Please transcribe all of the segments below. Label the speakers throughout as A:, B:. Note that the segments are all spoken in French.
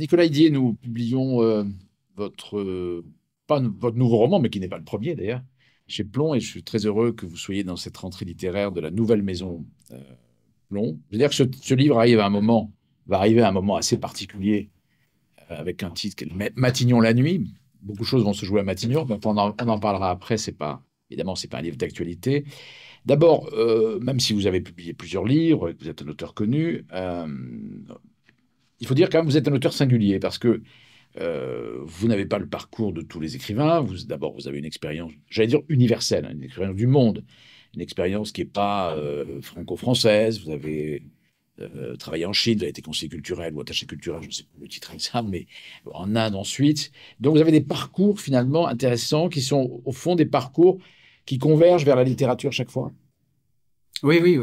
A: Nicolas Didier, nous publions euh, votre, euh, votre nouveau roman, mais qui n'est pas le premier d'ailleurs, chez Plomb, et je suis très heureux que vous soyez dans cette rentrée littéraire de la nouvelle maison euh, Plomb. Je veux dire que ce, livre arrive à un moment, va arriver à un moment assez particulier, avec un titre qui est Matignon la nuit. Beaucoup de choses vont se jouer à Matignon, mais on en, parlera après, c'est pas, évidemment, c'est pas un livre d'actualité. D'abord, même si vous avez publié plusieurs livres, vous êtes un auteur connu, il faut dire quand même vous êtes un auteur singulier parce que euh, vous n'avez pas le parcours de tous les écrivains. Vous d'abord vous avez une expérience, j'allais dire universelle, une expérience du monde, une expérience qui n'est pas euh, franco-française. Vous avez euh, travaillé en Chine, vous avez été conseiller culturel ou attaché culturel, je ne sais pas le titre exact, mais en Inde ensuite. Donc vous avez des parcours finalement intéressants qui sont au fond des parcours qui convergent vers la littérature chaque fois.
B: Oui, oui,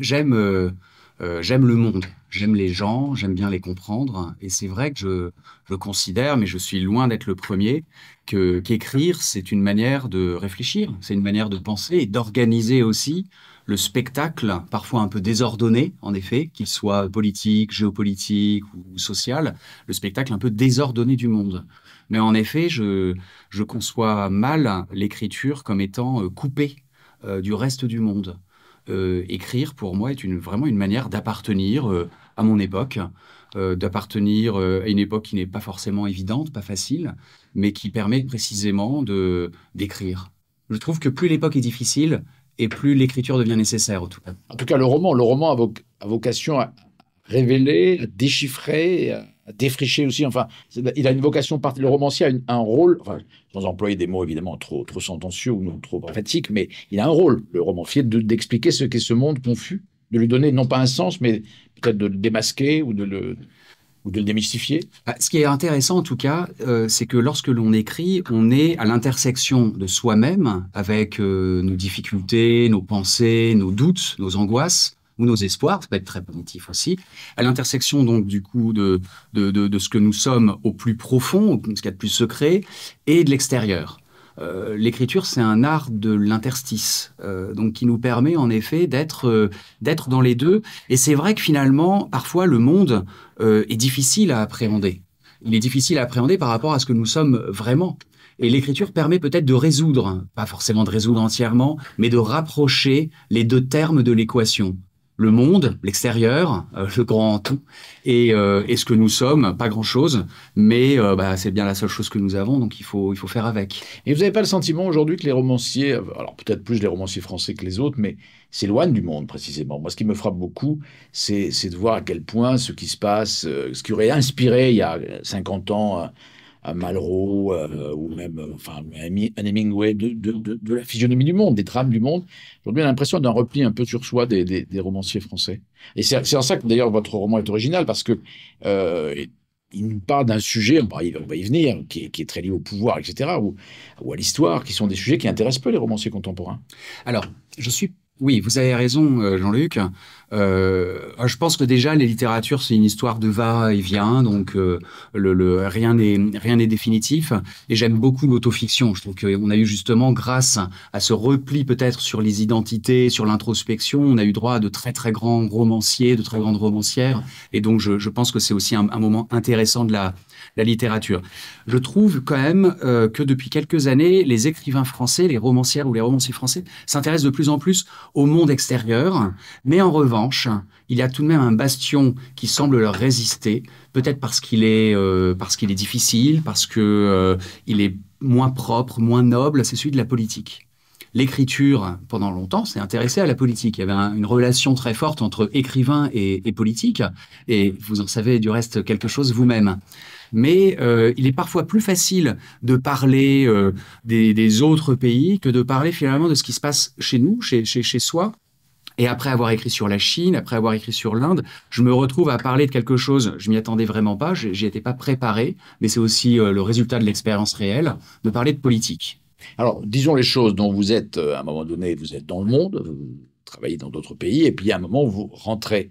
B: j'aime euh, j'aime le monde, j'aime les gens, j'aime bien les comprendre. Et c'est vrai que je, je, considère, mais je suis loin d'être le premier, qu'écrire, c'est une manière de réfléchir, c'est une manière de penser et d'organiser aussi le spectacle, parfois un peu désordonné, en effet, qu'il soit politique, géopolitique ou social, le spectacle un peu désordonné du monde. Mais en effet, je, conçois mal l'écriture comme étant euh, coupée euh, du reste du monde. Euh, écrire, pour moi, est vraiment une manière d'appartenir euh, à mon époque, euh, d'appartenir à une époque qui n'est pas forcément évidente, pas facile, mais qui permet précisément de d'écrire. Je trouve que plus l'époque est difficile, et plus l'écriture devient
A: nécessaire en tout cas. En tout cas, le roman, le roman a, vocation à révéler, à déchiffrer, défricher aussi. Enfin, il a une vocation Le romancier a un rôle, enfin, sans employer des mots évidemment trop, trop sentencieux ou trop emphatiques, mais il a un rôle, le romancier, d'expliquer ce qu'est ce monde confus, de lui donner non pas un sens, mais peut-être de le démasquer ou de le, ou de le démystifier bah, Ce qui est intéressant en tout cas, euh, c'est que lorsque l'on écrit, on
B: est à l'intersection de soi-même avec euh, nos difficultés, nos pensées, nos doutes, nos angoisses, ou nos espoirs, ça peut être très positif aussi, à l'intersection donc du coup de, de, de, de, ce que nous sommes au plus profond, ce qu'il y a de plus secret, et de l'extérieur. Euh, l'écriture, c'est un art de l'interstice, euh, donc qui nous permet en effet d'être euh, d'être dans les deux. Et c'est vrai que finalement, parfois, le monde est difficile à appréhender. Il est difficile à appréhender par rapport à ce que nous sommes vraiment. Et l'écriture permet peut-être de résoudre, pas forcément de résoudre entièrement, mais de rapprocher les deux termes de l'équation le monde, l'extérieur, euh, le grand tout, euh, et, ce que nous sommes, pas grand-chose, mais euh, bah, c'est bien la seule chose que nous avons, donc il faut, il faut faire
A: avec. Et vous n'avez pas le sentiment aujourd'hui que les romanciers, alors peut-être plus les romanciers français que les autres, mais s'éloignent du monde précisément. Moi, ce qui me frappe beaucoup, c'est de voir à quel point ce qui se passe, ce qui aurait inspiré il y a 50 ans à Malraux euh, ou même euh, enfin, un Hemingway de, la physionomie du monde, des drames du monde. Aujourd'hui, on a l'impression d'un repli un peu sur soi des, romanciers français. Et c'est en ça que d'ailleurs votre roman est original parce que euh, il nous parle d'un sujet, on va y venir, qui est, très lié au pouvoir, etc., ou à l'histoire, qui sont des sujets qui intéressent peu les romanciers contemporains. Alors, je suis oui, vous
B: avez raison, Jean-Luc. Euh, ah, je pense que déjà, les littératures, c'est une histoire de va et vient, donc euh, le, rien n'est rien n'est définitif. Et j'aime beaucoup l'autofiction. Je trouve qu'on a eu justement, grâce à ce repli peut-être sur les identités, sur l'introspection, on a eu droit à de très très grands romanciers, de très grandes romancières. Et donc, je, pense que c'est aussi un, moment intéressant de la la littérature. Je trouve quand même euh, que depuis quelques années, les écrivains français, les romancières ou les romanciers français s'intéressent de plus en plus au monde extérieur. Mais en revanche, il y a tout de même un bastion qui semble leur résister, peut-être parce qu'il est, euh, parce est difficile, parce qu'il euh, il est moins propre, moins noble, c'est celui de la politique l'écriture, pendant longtemps, s'est intéressée à la politique. Il y avait une relation très forte entre écrivain et, politique, et vous en savez du reste quelque chose vous-même mais euh, il est parfois plus facile de parler euh, des, autres pays que de parler finalement de ce qui se passe chez nous, chez, chez, chez soi. Et après avoir écrit sur la Chine, après avoir écrit sur l'Inde, je me retrouve à parler de quelque chose. Je m'y attendais vraiment pas, j'y étais pas préparé, mais c'est aussi euh, le résultat de l'expérience réelle de parler de
A: politique. Alors, disons les choses dont vous êtes, à un moment donné, vous êtes dans le monde, vous travaillez dans d'autres pays, et puis à un moment, vous rentrez,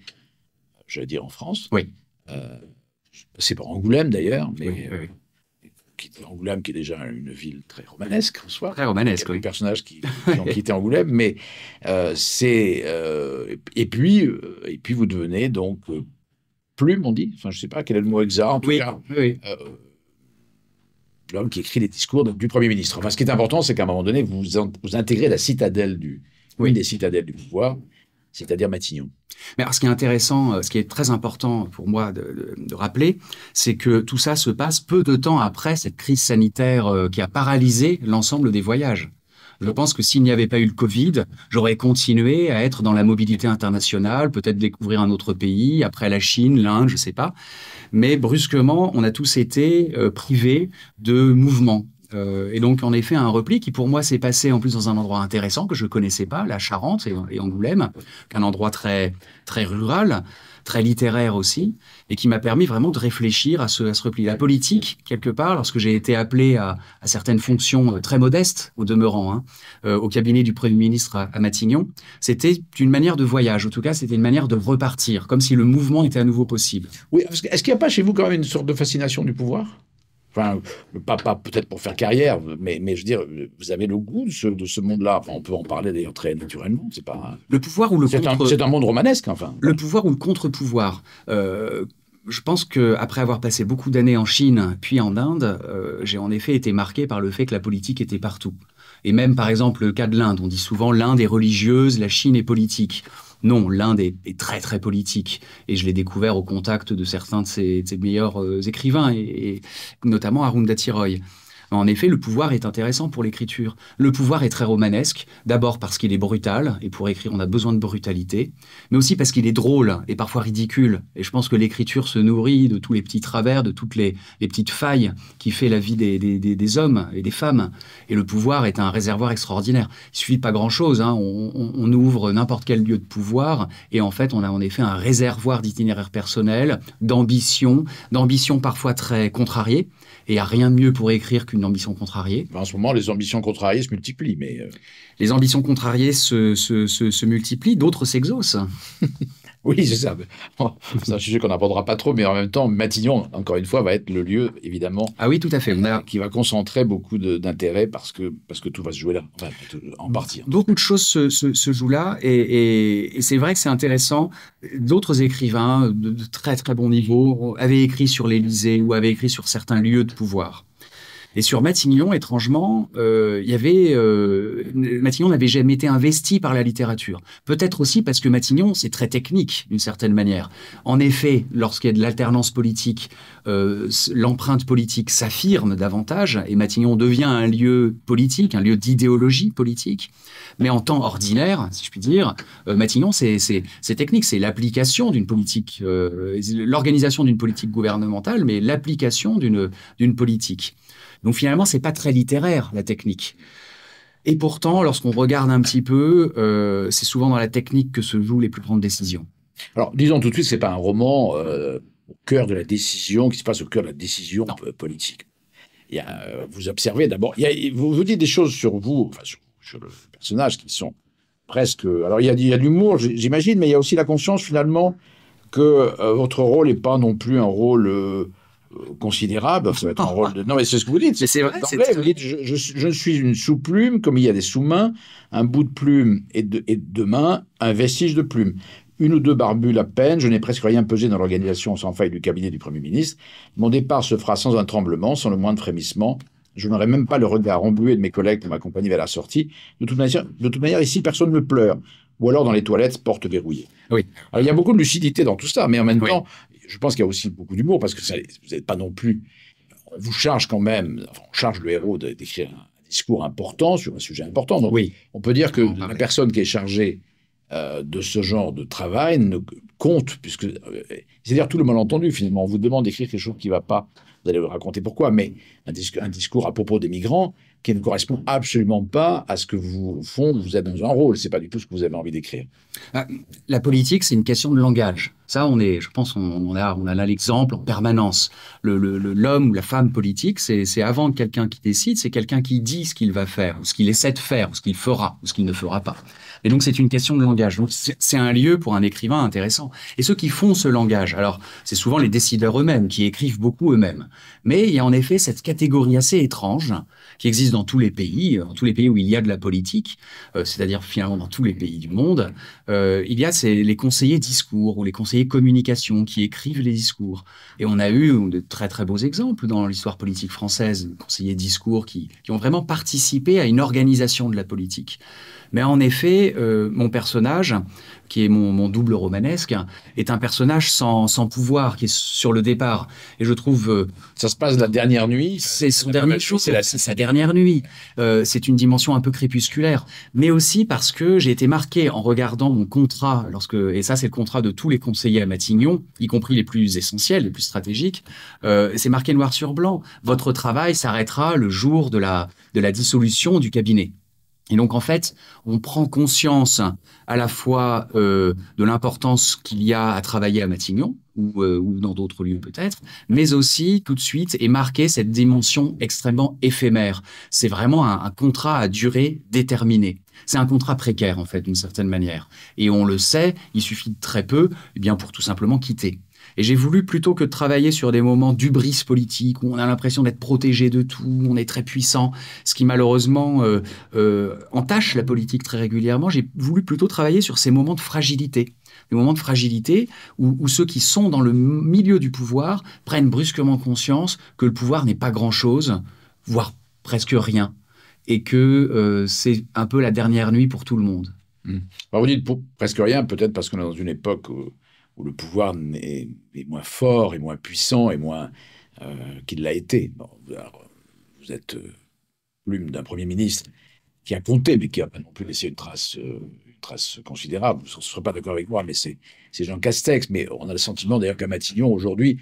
A: je veux dire en France. Oui. Euh, c'est pas Angoulême d'ailleurs, mais euh, Angoulême qui est déjà une ville très romanesque en soi. Très romanesque, oui. Des personnages qui, ont quitté Angoulême, mais euh, c'est euh, et puis et puis vous devenez donc plume, on dit. Enfin, je sais pas quel est le mot exact. En tout cas, l'homme qui écrit les discours du Premier ministre. Enfin, ce qui est important, c'est qu'à un moment donné, vous, vous intégrez la citadelle du, oui. des citadelles du pouvoir, c'est-à-dire Matignon.
B: Mais ce qui est intéressant, euh, ce qui est très important pour moi de, rappeler, c'est que tout ça se passe peu de temps après cette crise sanitaire euh, qui a paralysé l'ensemble des voyages. Je pense que s'il n'y avait pas eu le Covid, j'aurais continué à être dans la mobilité internationale, peut-être découvrir un autre pays, après la Chine, l'Inde, je ne sais pas. Mais brusquement, on a tous été euh, privés de mouvements, euh, et donc, en effet, un repli qui, pour moi, s'est passé en plus dans un endroit intéressant que je connaissais pas, la Charente et, Angoulême, un endroit très, très rural, très littéraire aussi, et qui m'a permis vraiment de réfléchir à ce, repli. La politique, quelque part, lorsque j'ai été appelé à, certaines fonctions euh, très modestes, au demeurant, hein, euh, au cabinet du Premier ministre à, Matignon, c'était une manière de voyage. En tout cas, c'était une manière de repartir, comme si le mouvement était à nouveau possible. Oui, est-ce qu'il
A: n'y a pas chez vous quand même une sorte de fascination du pouvoir Enfin, pas, peut-être pour faire carrière, mais, mais je veux dire, vous avez le goût de ce, de ce monde-là. on peut en parler d'ailleurs très naturellement. C'est pas le
B: pouvoir ou le contre... C'est un, monde romanesque, enfin. Le pouvoir ou le contre-pouvoir. Euh, je pense que après avoir passé beaucoup d'années en Chine puis en Inde, euh, j'ai en effet été marqué par le fait que la politique était partout. Et même, par exemple, le cas de l'Inde. On dit souvent l'Inde est religieuse, la Chine est politique. Non, l'Inde est, très très politique et je l'ai découvert au contact de certains de ses, meilleurs euh, écrivains et, et, notamment Arundhati Roy. En effet, le pouvoir est intéressant pour l'écriture. Le pouvoir est très romanesque, d'abord parce qu'il est brutal, et pour écrire on a besoin de brutalité, mais aussi parce qu'il est drôle et parfois ridicule. Et je pense que l'écriture se nourrit de tous les petits travers, de toutes les, petites failles qui fait la vie des, hommes et des femmes. Et le pouvoir est un réservoir extraordinaire. Il suffit pas grand-chose, hein. on, on, ouvre n'importe quel lieu de pouvoir, et en fait on a en effet un réservoir d'itinéraire personnel, d'ambition, d'ambition parfois très contrariée. Et il n'y a rien de mieux pour écrire qu'une ambition contrariée. Bah, en
A: ce moment, les ambitions contrariées se multiplient, mais... Euh, les ambitions contrariées se, multiplient, d'autres s'exaucent. Oui, c'est ça. c'est un sujet qu'on n'abordera pas trop, mais en même temps, Matignon, encore une fois, va être le lieu, évidemment. Ah oui, tout à fait. Qui va concentrer beaucoup d'intérêt parce que, parce que tout va se jouer là, en
B: partie. Hein. Beaucoup de choses se, jouent là, et, c'est vrai que c'est intéressant. D'autres écrivains de, de, très très bon niveau avaient écrit sur l'Élysée ou avaient écrit sur certains lieux de pouvoir. Et sur Matignon, étrangement, euh, il y avait euh, Matignon n'avait jamais été investi par la littérature. Peut-être aussi parce que Matignon, c'est très technique d'une certaine manière. En effet, lorsqu'il y a de l'alternance politique, euh, l'empreinte politique s'affirme davantage et Matignon devient un lieu politique, un lieu d'idéologie politique. Mais en temps ordinaire, si je puis dire, Matignon, c'est technique, c'est l'application d'une politique, l'organisation d'une politique gouvernementale, mais l'application d'une politique. Donc finalement, c'est pas très littéraire la technique. Et pourtant, lorsqu'on regarde un petit peu, euh, c'est souvent dans la
A: technique que se jouent les plus grandes décisions. Alors, disons tout de suite, c'est pas un roman euh, au cœur de la décision, qui se passe au cœur de la décision euh, politique. Il y a, vous observez d'abord, vous, vous dites des choses sur vous, enfin, sur, le personnage, qui sont presque. Alors, il y a, il y a de l'humour, j'imagine, mais il y a aussi la conscience finalement que votre rôle n'est pas non plus un rôle considérable. Ça va être un rôle de. Non, mais c'est ce que vous dites. c'est vous dites, je, suis une sous-plume, comme il y a des sous-mains, un bout de plume et de, et main, un vestige de plume. Une ou deux barbules à peine, je n'ai presque rien pesé dans l'organisation sans faille du cabinet du Premier ministre. Mon départ se fera sans un tremblement, sans le moindre frémissement. Je n'aurai même pas le regard embué de mes collègues pour m'accompagner vers la sortie. De toute, manière, de toute manière, ici, personne ne pleure. Ou alors dans les toilettes, porte verrouillée. Oui. Alors, il y a beaucoup de lucidité dans tout ça, mais en même temps, je pense qu'il y a aussi beaucoup d'humour parce que vous n'êtes pas non plus. On vous charge quand même, on charge le héros d'écrire un discours important sur un sujet important. Donc, on peut dire que la personne qui est chargée euh, de ce genre de travail ne compte, puisque. Euh, c'est-à-dire tout le malentendu, finalement. On vous demande d'écrire quelque chose qui ne va pas. Vous allez le raconter pourquoi, mais un discours à propos des migrants, qui ne correspond absolument pas à ce que vous font, vous avez dans un rôle. Ce C'est pas du tout ce que vous avez envie d'écrire.
B: Ah, la politique, c'est une question de langage. Ça, on est, je pense, on, on a, on l'exemple en permanence. L'homme ou la femme politique, c'est avant quelqu'un qui décide, c'est quelqu'un qui dit ce qu'il va faire, ou ce qu'il essaie de faire, ou ce qu'il fera, ou ce qu'il ne fera pas. Et donc, c'est une question de langage. c'est un lieu pour un écrivain intéressant. Et ceux qui font ce langage, alors, c'est souvent les décideurs eux-mêmes qui écrivent beaucoup eux-mêmes. Mais il y a en effet cette catégorie assez étrange qui existe dans tous les pays, euh, dans tous les pays où il y a de la politique, euh, c'est-à-dire finalement dans tous les pays du monde. Euh, il y a ces, les conseillers discours ou les conseillers communication qui écrivent les discours. Et on a eu de très très beaux exemples dans l'histoire politique française, conseillers discours qui, qui ont vraiment participé à une organisation de la politique. Mais en effet, euh, mon personnage, qui est mon, double romanesque, est un personnage sans, pouvoir, qui est sur le départ. Et je trouve... Euh, ça se passe la dernière nuit C'est son dernier jour, c'est sa dernière nuit. Euh, c'est une dimension un peu crépusculaire. Mais aussi parce que j'ai été marqué en regardant mon contrat, lorsque, et ça c'est le contrat de tous les conseillers à Matignon, y compris les plus essentiels, les plus stratégiques, c'est marqué noir sur blanc. Votre travail s'arrêtera le jour de la, de la dissolution du cabinet. Et donc en fait, on prend conscience à la fois euh, de l'importance qu'il y a à travailler à Matignon euh, ou, dans d'autres lieux peut-être, mais aussi tout de suite est marquée cette dimension extrêmement éphémère. C'est vraiment un, contrat à durée déterminée. C'est un contrat précaire en fait d'une certaine manière. Et on le sait, il suffit de très peu eh bien pour tout simplement quitter. Et j'ai voulu, plutôt que travailler sur des moments d'ubris politique, où on a l'impression d'être protégé de tout, on est très puissant, ce qui malheureusement euh, euh, entache la politique très régulièrement, j'ai voulu plutôt travailler sur ces moments de fragilité des moments de fragilité où, ceux qui sont dans le milieu du pouvoir prennent brusquement conscience que le pouvoir n'est pas grand-chose, voire presque rien, et que euh, c'est un peu la dernière nuit pour tout le monde. Mmh. Bah, vous dites
A: presque rien, peut-être parce qu'on est dans une époque où où le pouvoir est, moins fort, et moins puissant, et moins euh, qu'il l'a été. vous êtes euh, l'une d'un Premier ministre qui a compté, mais qui n'a pas non plus laissé une trace, euh, trace considérable. Vous ne serez pas d'accord avec moi, mais c'est Jean Castex. Mais on a le sentiment d'ailleurs qu'à Matignon, aujourd'hui,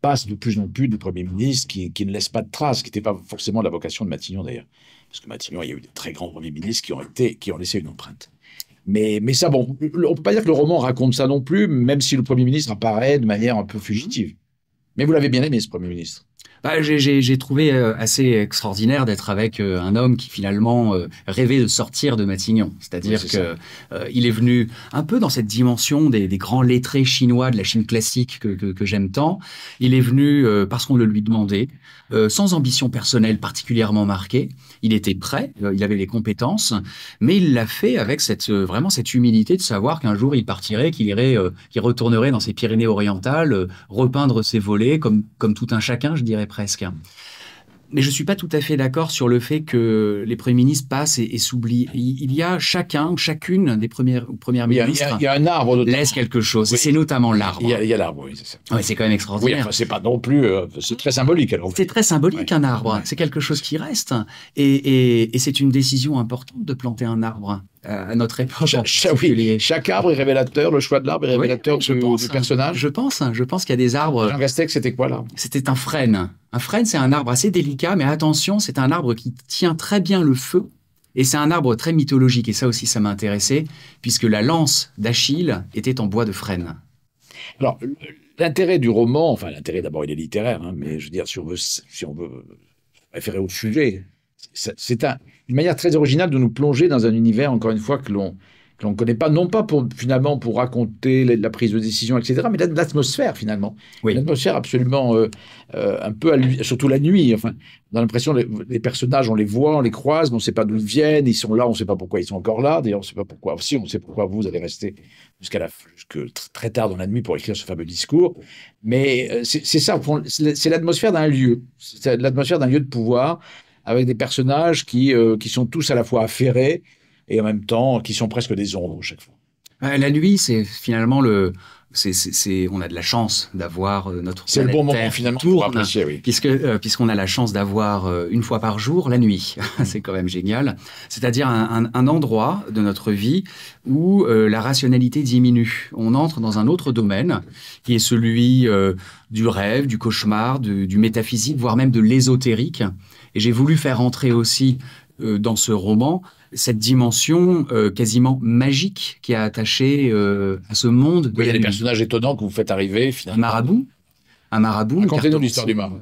A: passe de plus en plus de Premier ministre qui, ne laisse pas de trace, qui n'était pas forcément la vocation de Matignon d'ailleurs. Parce que Matignon, il y a eu des très grands Premiers ministres qui ont laissé une empreinte. Mais, ça, bon, on peut pas dire que le roman raconte ça non plus, même si le Premier ministre apparaît de manière un peu fugitive. Mm-hmm. Mais vous l'avez bien aimé, ce Premier ministre.
B: Bah, j'ai trouvé euh, assez extraordinaire d'être avec euh, un homme qui finalement euh, rêvait de sortir de Matignon. C'est-à-dire qu'il est venu un peu dans cette dimension des, grands lettrés chinois de la Chine classique que, j'aime tant. Il est venu parce qu'on le lui demandait, sans ambition personnelle particulièrement marquée. Il était prêt, il avait les compétences, mais il l'a fait avec cette vraiment cette humilité de savoir qu'un jour il partirait, qu'il irait, qu'il retournerait dans ses Pyrénées orientales, repeindre ses volets comme comme tout un chacun, je dirais presque. Mais je ne suis pas tout à fait d'accord sur le fait que les premiers ministres passent et, s'oublient. Il y a chacun, chacune des premières premières ministres. Il y, a, un arbre. Laisse quelque chose. c'est notamment l'arbre. Il y a, l'arbre, oui, c'est quand même extraordinaire. Oui, c'est pas non plus. Euh, c'est très symbolique C'est très symbolique un arbre. C'est quelque chose qui reste. et c'est une décision importante de planter un arbre à notre époque. Chaque arbre est révélateur, le choix de l'arbre est révélateur je du, hein. personnage. Je pense, hein. je pense qu'il y a des arbres. Jean Castex, c'était quoi l'arbre C'était un frêne. Un frêne, c'est un arbre assez délicat, mais attention, c'est un arbre qui tient très bien le feu. Et c'est un arbre très mythologique, et ça aussi, ça m'a intéressé, puisque la lance
A: d'Achille était en bois de frêne. Alors, l'intérêt du roman, enfin, l'intérêt d'abord, il est littéraire, hein, mais je veux dire, si on veut référer au sujet, c'est un, une manière très originale de nous plonger dans un univers, encore une fois, que l'on que l'on ne connaît pas, non pas pour, finalement pour raconter la, prise de décision, etc., mais l'atmosphère finalement. L'atmosphère absolument euh, euh, un peu, surtout la nuit. Enfin, on a l'impression les, les personnages, on les voit, on les croise, mais on ne sait pas d'où ils viennent, ils sont là, on ne sait pas pourquoi ils sont encore là. D'ailleurs, on ne sait pas pourquoi. aussi. on sait pourquoi vous allez rester jusqu'à la très tard dans la nuit pour écrire ce fameux discours. Mais euh, c'est ça, c'est l'atmosphère d'un lieu, c'est l'atmosphère d'un lieu de pouvoir avec des personnages euh, qui, sont tous à la fois affairés et en même temps qui sont presque des ombres chaque fois.
B: La nuit, c'est finalement le, c'est, on a de la chance d'avoir euh, notre c'est le bon moment finalement tourne, pour oui. Euh, puisqu'on a la chance d'avoir une fois par jour la nuit c'est quand même génial c'est-à-dire un, endroit de notre vie où la rationalité diminue on entre dans un autre domaine qui est celui du rêve du cauchemar du métaphysique voire même de l'ésotérique et j'ai voulu faire entrer aussi euh, dans ce roman cette dimension euh, quasiment magique qui a attaché
A: euh, à ce monde. il y a des personnages étonnants que vous faites arriver finalement. Marabout, un marabout. Racontez-nous l'histoire du marabout.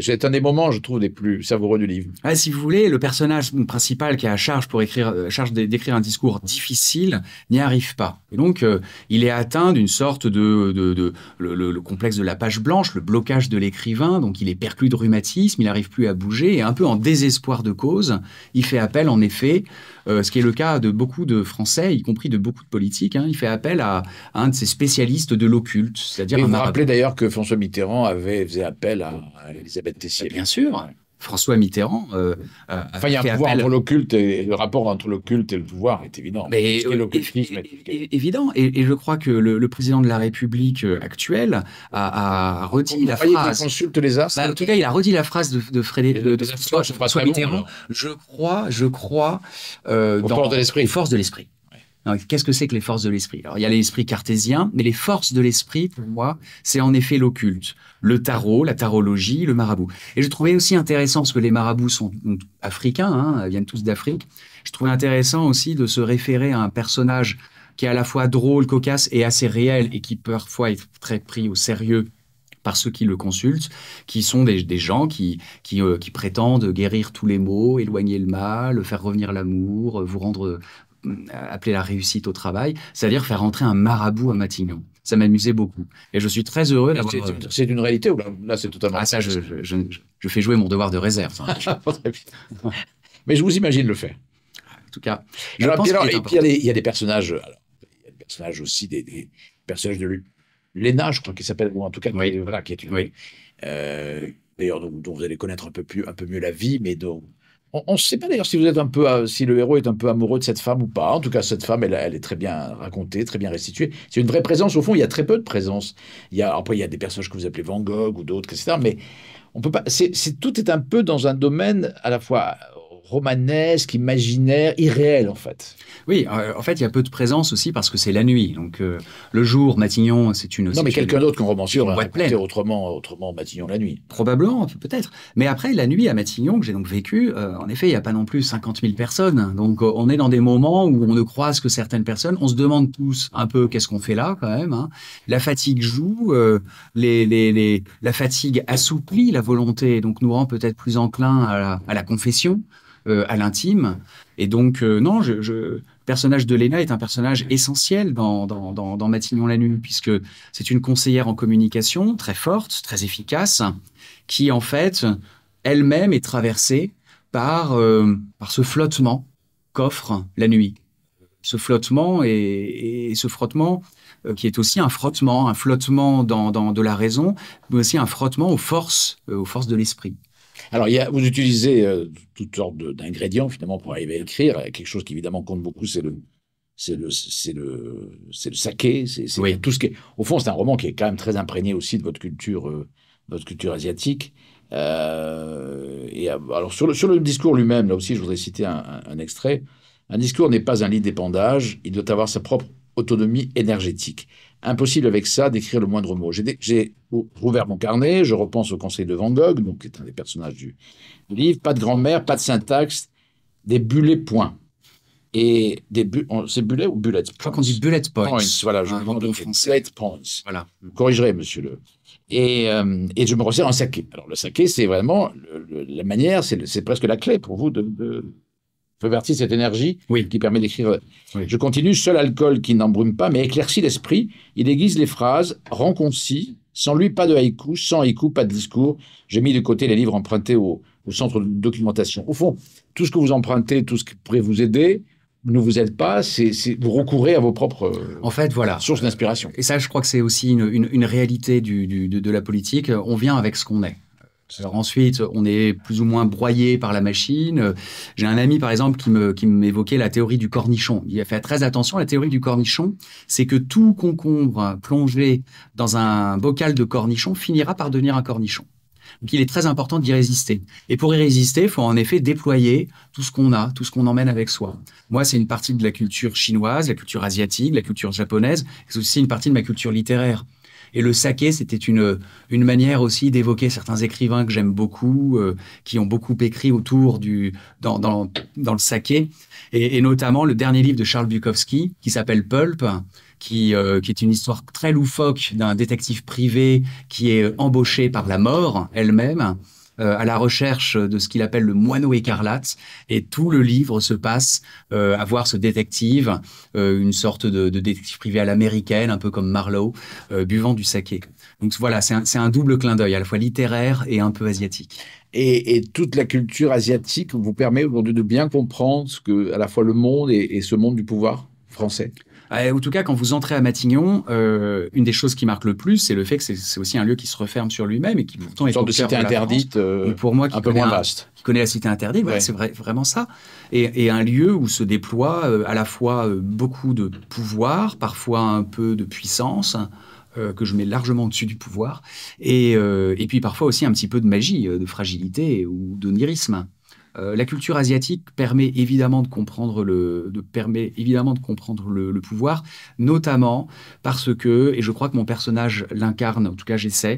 A: C'est un des moments, je trouve, des plus savoureux du livre. Ah, si vous voulez, le personnage
B: principal qui a à charge pour écrire, euh, charge d'écrire un discours difficile n'y arrive pas. Et donc, euh, il est atteint d'une sorte de, le, complexe de la page blanche, le blocage de l'écrivain. Donc, il est perclus de rhumatisme, il n'arrive plus à bouger et un peu en désespoir de cause, il fait appel, en effet, euh, ce qui est le cas de beaucoup de Français, y compris de beaucoup de politiques. Hein. Il fait appel à, un de ces spécialistes de l'occulte, c'est-à-dire. vous rappelez
A: d'ailleurs que François Mitterrand avait fait appel à, à Elisabeth Tessier. Bien sûr. François Mitterrand. Euh, enfin, il y a un pouvoir l'occulte et le rapport entre l'occulte et le pouvoir est évident. Mais euh, est évident.
B: Et, je crois que le, président de la République euh, actuel a, redit la phrase. les arts. Bah, en tout cas, il a redit la phrase de, François, Mitterrand. je crois, je crois euh, dans les forces Force de l'esprit. Qu'est-ce que c'est que les forces de l'esprit Alors, il y a l'esprit cartésien, mais les forces de l'esprit, pour moi, c'est en effet l'occulte, le tarot, la tarologie, le marabout. Et je trouvais aussi intéressant, parce que les marabouts sont africains, hein, viennent tous d'Afrique, je trouvais intéressant aussi de se référer à un personnage qui est à la fois drôle, cocasse et assez réel, et qui peut parfois être très pris au sérieux par ceux qui le consultent, qui sont des, gens qui, euh, qui, prétendent guérir tous les maux, éloigner le mal, faire revenir l'amour, euh, vous rendre euh, appeler la réussite au travail, c'est-à-dire faire entrer un marabout à Matignon. Ça m'amusait beaucoup. Et je suis très heureux euh, C'est une réalité ou
A: là, c'est totalement... Ah ça, je, fais jouer mon devoir de réserve. Ah, mais je vous imagine le faire. En tout cas, il y, a des, personnages... il y a des personnages aussi, des, personnages de lui. je crois qu'il s'appelle, ou en tout cas, qui, qui est une... Euh, d'ailleurs, dont, dont, vous allez connaître un peu, plus, un peu mieux la vie, mais dont on ne sait pas d'ailleurs si vous êtes un peu, euh, si le héros est un peu amoureux de cette femme ou pas. En tout cas, cette femme, elle, elle est très bien racontée, très bien restituée. C'est une vraie présence. Au fond, il y a très peu de présence. Il y a, après, il y a des personnages que vous appelez Van Gogh ou d'autres, etc. Mais on peut pas. C'est, tout est un peu dans un domaine à la fois romanesque, imaginaire, irréel en fait. Oui, euh, en fait, il y a peu de présence aussi parce que c'est la nuit.
B: Donc euh, le jour, Matignon, c'est une. Non, mais quelqu'un d'autre qu'on romancier aurait raconté autrement, autrement Matignon la nuit. Probablement, peut-être. Mais après, la nuit à Matignon, que j'ai donc vécu, euh, en effet, il n'y a pas non plus 50 000 personnes. Donc on est dans des moments où on ne croise que certaines personnes. On se demande tous un peu qu'est-ce qu'on fait là quand même. Hein. La fatigue joue, les, la fatigue assouplit la volonté, donc nous rend peut-être plus enclin à la confession. Euh, à l'intime. Et donc, euh, non, le personnage de Léna est un personnage essentiel dans, dans, dans, Matignon la Nuit, puisque c'est une conseillère en communication très forte, très efficace, qui, en fait, elle-même est traversée par, euh, par ce flottement qu'offre la nuit. Ce flottement et, ce frottement qui est aussi un frottement, un flottement dans, de la raison, mais aussi un frottement
A: aux forces, aux forces de l'esprit. Alors, vous utilisez euh, toutes sortes d'ingrédients, finalement, pour arriver à écrire. Quelque chose qui, évidemment, compte beaucoup, c'est le, saké tout ce qui est... au fond c'est un roman qui est quand même très imprégné aussi de votre culture euh, votre culture asiatique euh, et alors sur le discours lui-même là aussi je voudrais citer un extrait un discours n'est pas un lit d'épandage il doit avoir sa propre autonomie énergétique impossible avec ça d'écrire le moindre mot. J'ai rouvert mon carnet, je repense au conseil de Van Gogh, donc qui est un des personnages du, livre. Pas de grand-mère, pas de syntaxe, des bullets points. Et des c'est bullet ou bullet points Je crois qu'on dit bullet points. points voilà, je ah, me Bullet points. Voilà. Vous corrigerez, monsieur le. Et, euh, et je me resserre en saké. Alors, le saké, c'est vraiment la manière, c'est presque la clé pour vous de fait cette énergie qui permet d'écrire. Euh, je continue. Seul alcool qui n'embrume pas, mais éclaircit l'esprit. Il aiguise les phrases, rend concis. Sans lui, pas de haïku. Sans haïku, pas de discours. J'ai mis de côté les livres empruntés au, au, centre de documentation. Au fond, tout ce que vous empruntez, tout ce qui pourrait vous aider, ne vous aide pas, c'est vous recourez à vos propres en
B: fait, voilà. sources d'inspiration. Et ça, je crois que c'est aussi une, une, réalité du, de, la politique. On vient avec ce qu'on est ensuite, on est plus ou moins broyé par la machine. J'ai un ami, par exemple, qui, qui m'évoquait la théorie du cornichon. Il a fait très attention. à La théorie du cornichon, c'est que tout concombre plongé dans un bocal de cornichon finira par devenir un cornichon. Donc, il est très important d'y résister. Et pour y résister, il faut en effet déployer tout ce qu'on a, tout ce qu'on emmène avec soi. Moi, c'est une partie de la culture chinoise, la culture asiatique, la culture japonaise. C'est aussi une partie de ma culture littéraire. Et le saké, c'était une, une manière aussi d'évoquer certains écrivains que j'aime beaucoup, euh, qui ont beaucoup écrit autour du, dans, dans, dans le saké. Et, notamment le dernier livre de Charles Bukowski, qui s'appelle Pulp, qui, euh, qui, est une histoire très loufoque d'un détective privé qui est embauché par la mort elle-même euh, à la recherche de ce qu'il appelle le moineau écarlate. Et tout le livre se passe euh, à voir ce détective, euh, une sorte de, détective privé à l'américaine, un peu comme Marlowe, buvant du saké. Donc voilà, c'est un, double clin d'œil, à la fois
A: littéraire et un peu asiatique. Et, toute la culture asiatique vous permet aujourd'hui de bien comprendre ce que, à la fois le monde et ce monde du pouvoir français euh, en tout cas, quand vous
B: entrez à Matignon, euh, une des choses qui marque le plus, c'est le fait que c'est aussi un lieu qui se referme sur lui-même et qui pourtant est de cité interdite, euh, pour moi, qui un vaste. connaît la cité interdite, c'est vraiment ça. Et, un lieu où se déploie à la fois beaucoup de pouvoir, parfois un peu de puissance. Hein, que je mets largement au-dessus du pouvoir, et, et, puis parfois aussi un petit peu de magie, de fragilité ou d'onirisme. Euh, la culture asiatique permet évidemment de comprendre le, permet évidemment de comprendre le, pouvoir, notamment parce que, et je crois que mon personnage l'incarne, en tout cas j'essaie,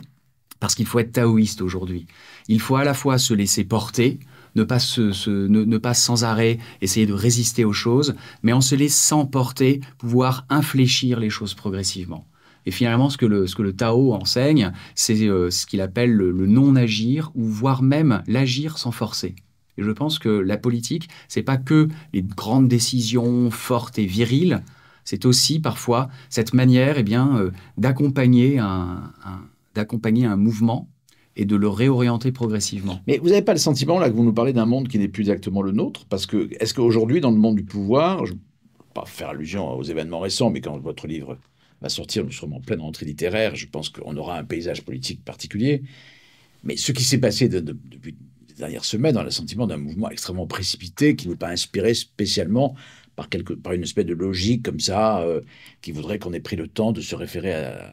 B: parce qu'il faut être taoïste aujourd'hui. Il faut à la fois se laisser porter, ne pas, sans arrêt essayer de résister aux choses, mais en se laissant porter, pouvoir infléchir les choses progressivement. Et finalement, ce que le, Tao enseigne, c'est euh, ce qu'il appelle le, le non-agir, ou voire même l'agir sans forcer. Et je pense que la politique, c'est pas que les grandes décisions fortes et viriles, c'est aussi parfois cette manière et eh bien, euh, d'accompagner un, d'accompagner un mouvement et de le réorienter progressivement.
A: Mais vous n'avez pas le sentiment là que vous nous parlez d'un monde qui n'est plus exactement le nôtre Parce que est-ce qu'aujourd'hui, dans le monde du pouvoir, je ne pas faire allusion aux événements récents, mais quand votre livre va sortir, nous serons en pleine rentrée littéraire, je pense qu'on aura un paysage politique particulier. Mais ce qui s'est passé depuis dernière semaines, dans le sentiment d'un mouvement extrêmement précipité qui n'est pas inspiré spécialement par, quelque, par une espèce de logique comme ça, euh, qui voudrait qu'on ait pris le temps de se référer à,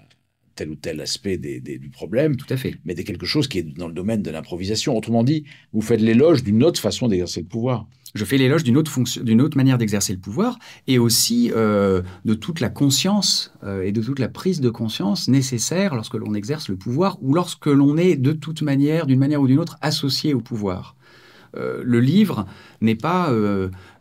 A: tel ou tel aspect du problème. Tout à fait. Mais de quelque chose qui est dans le domaine de l'improvisation. Autrement dit, vous faites l'éloge d'une autre façon d'exercer le pouvoir. Je fais l'éloge d'une autre, fonction, d'une autre manière d'exercer le pouvoir et aussi euh, de toute la conscience
B: euh, et de toute la prise de conscience nécessaire lorsque l'on exerce le pouvoir ou lorsque l'on est de toute manière, d'une manière ou d'une autre, associé au pouvoir. Euh, le livre n'est pas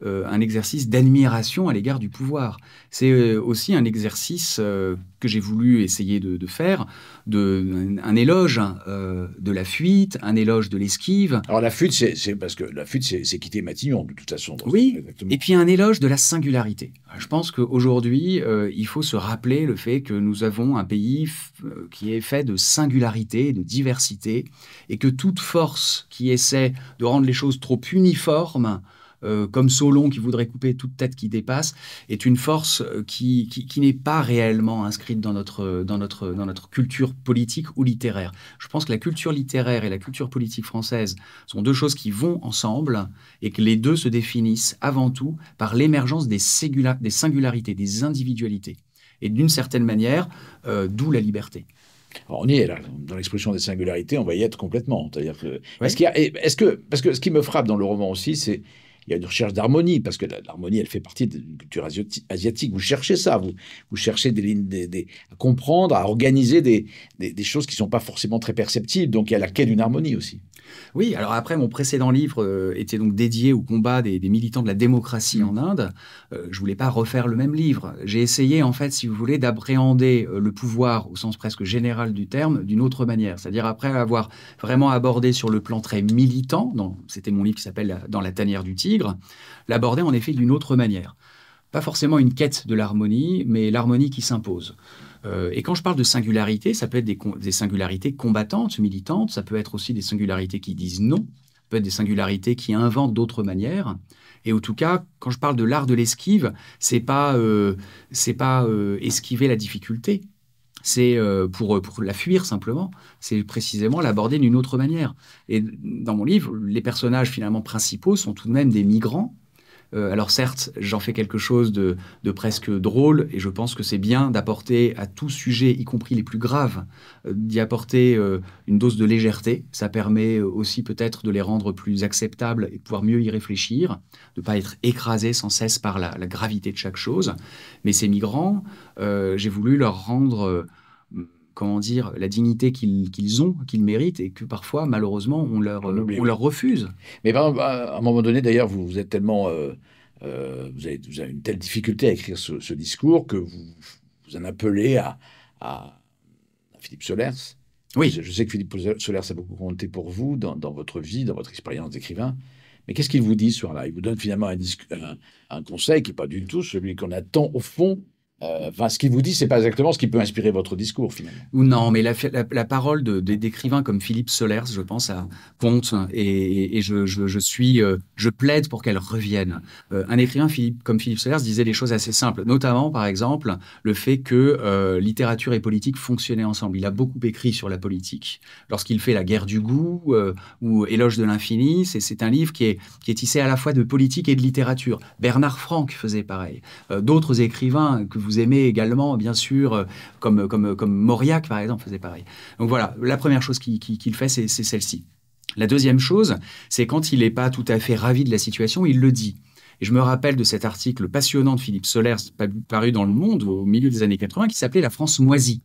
B: euh, un exercice d'admiration à l'égard du pouvoir. C'est euh, aussi un exercice euh, que j'ai voulu essayer de, faire, de, un, éloge hein, de la fuite, un éloge de l'esquive. Alors la fuite, c'est parce que la fuite, c'est quitter Matignon de toute façon. Oui. Et puis un éloge de la singularité. Je pense qu'aujourd'hui, il faut se rappeler le fait que nous avons un pays qui est fait de singularité, de diversité, et que toute force qui essaie de rendre les choses trop uniformes euh, comme Solon qui voudrait couper toute tête qui dépasse, est une force euh, qui, qui, n'est pas réellement inscrite dans notre, euh, dans, notre, dans notre culture politique ou littéraire. Je pense que la culture littéraire et la culture politique française sont deux choses qui vont ensemble et que les deux se définissent avant tout par l'émergence des, des singularités, des individualités. Et
A: d'une certaine manière, d'où la liberté. on y est dans l'expression des singularités, on va y être complètement. C'est-à-dire que, ce qu est que, parce que ce qui me frappe dans le roman aussi, c'est il y a une recherche d'harmonie, parce que l'harmonie, elle fait partie d'une culture asiatique. Vous cherchez ça, vous, vous cherchez des lignes, à comprendre, à organiser des, des choses qui ne sont pas forcément très perceptibles. Donc il y a la quête d'une harmonie aussi. Oui, alors après, mon précédent livre euh, était donc dédié au combat des,
B: militants de la démocratie mm. en Inde. Euh, je voulais pas refaire le même livre. J'ai essayé, en fait, si vous voulez, d'appréhender euh, le pouvoir au sens presque général du terme d'une autre manière. C'est-à-dire après avoir vraiment abordé sur le plan très militant, c'était mon livre qui s'appelle Dans la tanière du tigre, l'aborder en effet d'une autre manière. Pas forcément une quête de l'harmonie, mais l'harmonie qui s'impose. Euh, et quand je parle de singularité, ça peut être des, singularités combattantes, militantes, ça peut être aussi des singularités qui disent non, ça peut être des singularités qui inventent d'autres manières. Et en tout cas, quand je parle de l'art de l'esquive, c'est pas, euh, pas euh, esquiver la difficulté, c'est pour, pour, la fuir simplement, c'est précisément l'aborder d'une autre manière. Et dans mon livre, les personnages finalement principaux sont tout de même des migrants euh, alors certes, j'en fais quelque chose de, presque drôle, et je pense que c'est bien d'apporter à tout sujet, y compris les plus graves, euh, d'y apporter euh, une dose de légèreté. Ça permet aussi peut-être de les rendre plus acceptables et de pouvoir mieux y réfléchir, de ne pas être écrasé sans cesse par la, gravité de chaque chose. Mais ces migrants, j'ai voulu leur rendre comment dire, la dignité qu'ils ont, qu'ils méritent, et
A: que parfois, malheureusement, on leur, on, leur refuse. Mais ben, à un moment donné, d'ailleurs, vous, vous, êtes tellement... Euh, euh, vous, avez, une telle difficulté à écrire ce, discours que vous, vous en appelez à, à Philippe Solers. Oui. Je, sais que Philippe Solers a beaucoup compté pour vous dans, votre vie, dans votre expérience d'écrivain. Mais qu'est-ce qu'il vous dit sur là Il vous donne finalement un, un conseil qui n'est pas du tout celui qu'on attend au fond euh, enfin, ce qu'il vous dit, c'est pas exactement ce qui peut inspirer votre discours, finalement.
B: Non, mais la, parole d'écrivains comme Philippe Solers, je pense, à compte, et, je, suis, euh, je plaide pour qu'elle revienne. Euh, un écrivain comme Philippe Solers disait des choses assez simples, notamment, par exemple, le fait que littérature et politique fonctionnaient ensemble. Il a beaucoup écrit sur la politique. Lorsqu'il fait La guerre du goût ou Éloge de l'infini, c'est un livre qui est, qui est tissé à la fois de politique et de littérature. Bernard Franck faisait pareil. D'autres écrivains que vous vous aimez également, bien sûr, euh, comme, comme, comme Mauriac, par exemple, faisait pareil. Donc voilà, la première chose qu'il fait, c'est celle-ci. La deuxième chose, c'est quand il n'est pas tout à fait ravi de la situation, il le dit. Et je me rappelle de cet article passionnant de Philippe Solers, paru dans Le Monde au milieu des années 80, qui s'appelait La France moisie,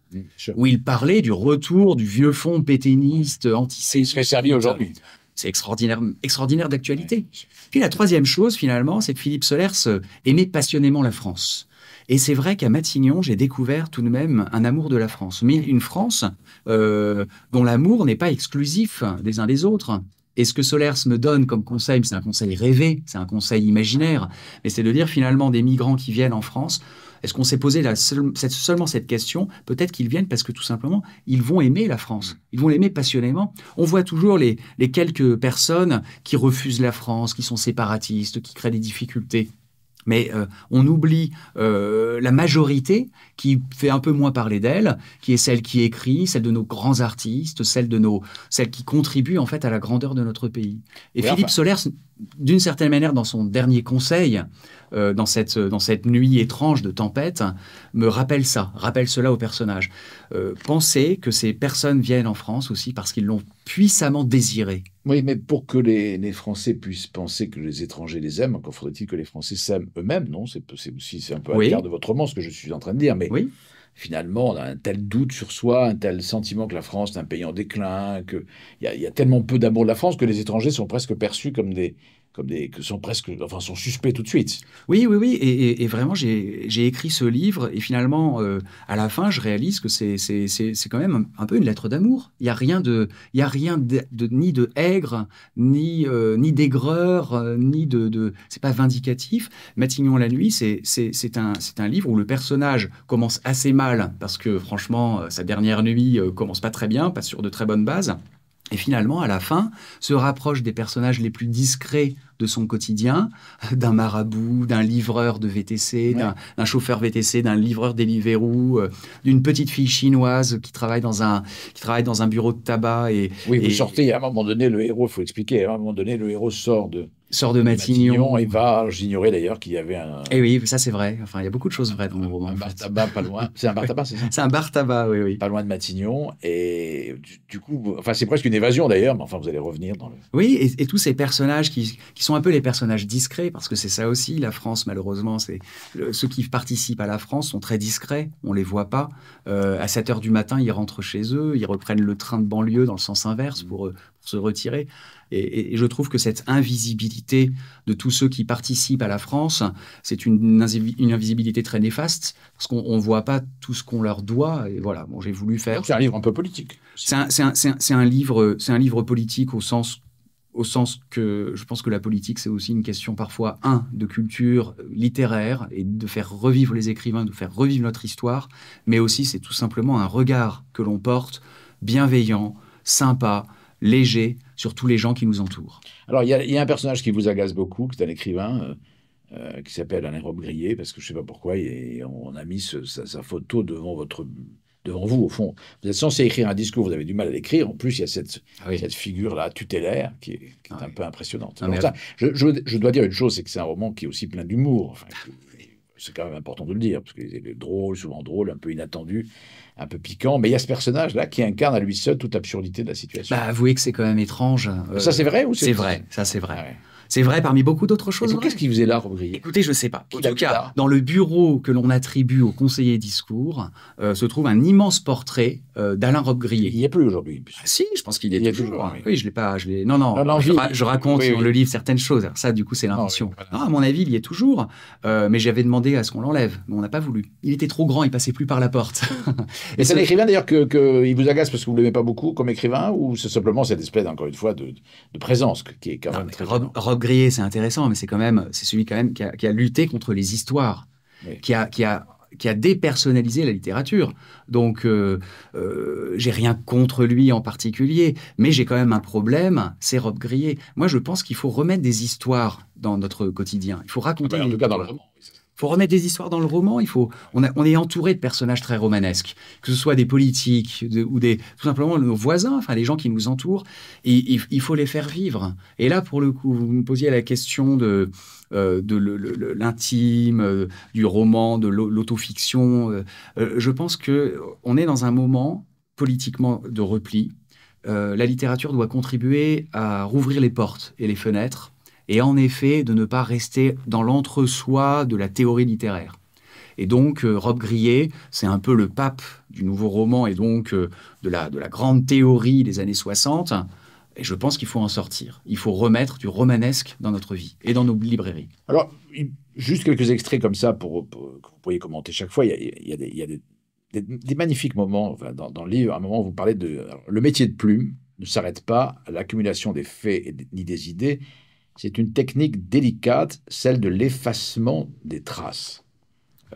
B: où il parlait du retour du vieux fond pétainiste antisémite. servi aujourd'hui. C'est extraordinaire, extraordinaire d'actualité. Puis la troisième chose, finalement, c'est que Philippe Solers aimait passionnément la France. Et c'est vrai qu'à Matignon, j'ai découvert tout de même un amour de la France, mais une France euh, dont l'amour n'est pas exclusif des uns des autres. Et ce que Solers me donne comme conseil, c'est un conseil rêvé, c'est un conseil imaginaire, mais c'est de dire finalement des migrants qui viennent en France, est-ce qu'on s'est posé la seulement cette question Peut-être qu'ils viennent parce que tout simplement, ils vont aimer la France. Ils vont l'aimer passionnément. On voit toujours les quelques personnes qui refusent la France, qui sont séparatistes, qui créent des difficultés. Mais euh, on oublie euh, la majorité qui fait un peu moins parler d'elle, qui est celle qui écrit, celle de nos grands artistes, celle de nos, celle qui contribue en fait à la grandeur de notre pays. Et Philippe d'une certaine manière, dans son dernier conseil, euh, dans, cette, dans cette nuit étrange de tempête, me rappelle ça, rappelle cela au personnage. Euh, pensez que ces personnes viennent en France aussi parce qu'ils l'ont puissamment désiré.
A: Oui, mais pour que les, Français puissent penser que les étrangers les aiment, encore faudrait-il que les Français s'aiment eux-mêmes, non C'est aussi un peu à oui. de votre roman, ce que je suis en train de dire, mais... Oui finalement, on a un tel doute sur soi, un tel sentiment que la France est un pays en déclin, qu'il y, y a tellement peu d'amour de la France que les étrangers sont presque perçus comme des, comme des, que sont presque, enfin, sont suspects tout de suite. Oui, oui, oui. Et, vraiment, j'ai écrit ce livre et finalement, euh,
B: à la fin, je réalise que c'est quand même un, peu une lettre d'amour. Il n'y a rien de, il y a rien de, ni de aigre, ni euh, ni d'aigreur, euh, ni de, de c'est pas vindicatif. Matignon la nuit, c'est un c'est un livre où le personnage commence assez mal parce que franchement, sa dernière nuit commence pas très bien, pas sur de très bonnes bases. Et finalement, à la fin, se rapproche des personnages les plus discrets de son quotidien, d'un marabout, d'un livreur de VTC, d'un chauffeur VTC, d'un livreur Deliveroo, euh, d'une petite fille chinoise qui travaille dans un, qui travaille dans un bureau de tabac. Et, oui, vous sortez,
A: à un moment donné, le héros, faut expliquer, à un moment donné, le héros sort de, sort de Matignon. Matignon va. j'ignorais d'ailleurs qu'il y avait un. Eh
B: oui, ça c'est vrai. Enfin, il y a beaucoup de choses vraies dans mon roman. Un bar C'est un bar tabac, c'est ça C'est un bar tabac, oui, Pas loin de Matignon. Et du, coup, enfin, c'est presque une
A: évasion d'ailleurs, mais enfin, vous
B: allez revenir dans le. Oui, et, tous ces personnages qui, sont un peu les personnages discrets, parce que c'est ça aussi, la France, malheureusement, c'est. Ceux qui participent à la France sont très discrets, on les voit pas. Euh, à 7 h du matin, ils rentrent chez eux, ils reprennent le train de banlieue dans le sens inverse pour euh, se retirer. Et, je trouve que cette invisibilité de tous ceux qui participent à la France, c'est une, invisibilité très néfaste, parce qu'on ne voit pas tout ce qu'on leur doit. Et voilà, bon, j'ai voulu faire. C'est un livre un peu politique. C'est un, c'est livre, un livre politique au sens au sens que je pense que la politique, c'est aussi une question parfois, un, de culture littéraire et de faire revivre les écrivains, de faire revivre notre histoire, mais aussi c'est tout simplement un regard que l'on porte bienveillant, sympa, léger sur tous les gens qui nous entourent.
A: Alors, il y, a un personnage qui vous agace beaucoup, qui est un écrivain. Euh, euh, qui s'appelle Alain Robe Grillé, parce que je ne sais pas pourquoi, et on a mis sa, photo devant votre devant vous, au fond. Vous êtes censé écrire un discours, vous avez du mal à l'écrire. En plus, il y a cette, ah cette figure-là tutélaire qui est, ah un peu impressionnante. Ah, je, dois dire une chose, c'est que c'est un roman qui est aussi plein d'humour c'est quand même important de le dire, parce qu'il est drôle, souvent drôle, un peu inattendu, un peu piquant. Mais il y a ce personnage-là qui incarne à lui seul toute absurdité de la situation. Bah, avouez que c'est quand même étrange. ça, c'est vrai ou euh, c'est vrai Ça, c'est vrai. Ah c'est vrai parmi beaucoup d'autres choses. Qu'est-ce qui
B: faisait là, Robrier Écoutez, je ne sais pas. En tout cas, dans le bureau que l'on attribue au conseiller discours, euh, se trouve un immense portrait euh, d'Alain Robbe-Grillet. Il n'y est plus aujourd'hui. Ah, si, je pense qu'il est, toujours. Hein. oui. je je l'ai pas. Je non, non, non, je, raconte dans le livre certaines choses. ça, du coup, c'est l'invention. à mon avis, il y est toujours. Euh, mais j'avais demandé à ce qu'on l'enlève. Mais on n'a pas voulu. Il était trop grand, il passait plus par la
A: porte. Et, c'est l'écrivain d'ailleurs que, il vous agace parce que vous ne l'aimez pas beaucoup comme écrivain ou c'est simplement cette espèce, encore une fois, de, présence qui est quand même très
B: c'est intéressant, mais c'est quand même, c'est celui quand même qui a, lutté contre les histoires, qui, a, qui, a, dépersonnalisé la littérature. Donc, euh, euh, j'ai rien contre lui en particulier, mais j'ai quand même un problème, c'est robes Grier. Moi, je pense qu'il faut remettre des histoires dans notre quotidien. Il faut raconter. Bah, cas, dans faut remettre des histoires dans le roman. Il faut, on, est entouré de personnages très romanesques, que ce soit des politiques ou des tout simplement nos voisins, enfin les gens qui nous entourent. Et, il faut les faire vivre. Et là, pour le coup, vous me posiez la question de euh, l'intime, euh, du roman, de l'autofiction. Euh, je pense que on est dans un moment politiquement de repli. la littérature doit contribuer à rouvrir les portes et les fenêtres et en effet de ne pas rester dans l'entre-soi de la théorie littéraire. Et donc, euh, Rob Grillet, c'est un peu le pape du nouveau roman et donc euh, de, la, grande théorie des années 60. Et je pense qu'il faut en sortir. Il faut remettre du romanesque dans notre vie et dans nos librairies.
A: Alors, juste quelques extraits comme ça pour, que vous pourriez commenter chaque fois. Il y a, des, magnifiques moments dans, le livre. un moment, où vous parlez de le métier de plume ne s'arrête pas à l'accumulation des faits ni des idées, c'est une technique délicate, celle de l'effacement des traces.